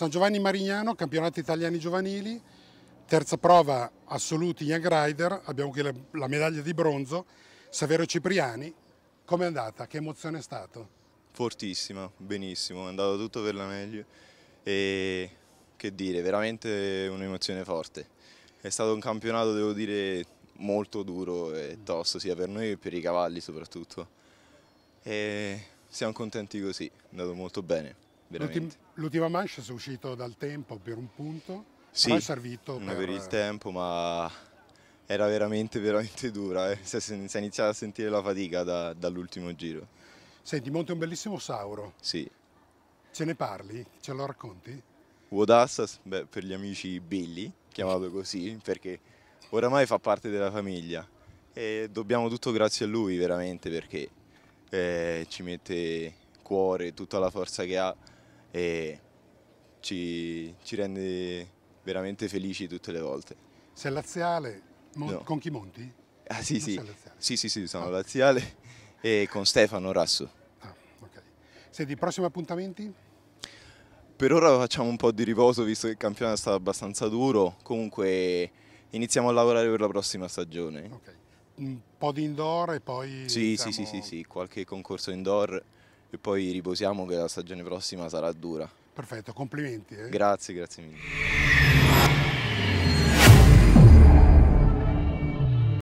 San Giovanni Marignano, campionati italiani giovanili, terza prova assoluti Young Rider, abbiamo qui la, medaglia di bronzo, Severo Cipriani, com'è andata? Che emozione è stata? Fortissima, benissimo, è andato tutto per la meglio e che dire, veramente un'emozione forte. È stato un campionato, devo dire, molto duro e tosto, sia per noi che per i cavalli soprattutto. E siamo contenti così, è andato molto bene veramente. L'ultima manche è uscito dal tempo per un punto, sì, è servito per... per... il tempo, ma era veramente, veramente dura, eh. si è iniziato a sentire la fatica da, dall'ultimo giro. Senti, monti un bellissimo sauro. Sì. Ce ne parli? Ce lo racconti? Wodassas, beh, per gli amici belli, chiamato così, perché oramai fa parte della famiglia e dobbiamo tutto grazie a lui veramente perché eh, ci mette cuore, tutta la forza che ha e ci, ci rende veramente felici tutte le volte. Sei laziale, Mon no. con chi monti? Ah, sì, sì. sì, sì, sì, sono ah. laziale e con Stefano Rasso. Ah, ok. Senti, prossimi appuntamenti? Per ora facciamo un po' di riposo visto che il campionato è stato abbastanza duro, comunque iniziamo a lavorare per la prossima stagione. Ok. Un po' di indoor e poi... Sì, diciamo... sì, sì, sì, sì, qualche concorso indoor e poi riposiamo che la stagione prossima sarà dura. Perfetto, complimenti. Eh. Grazie, grazie mille.